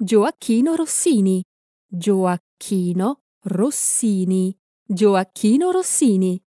Gioacchino Rossini. Gioacchino Rossini. Gioacchino Rossini.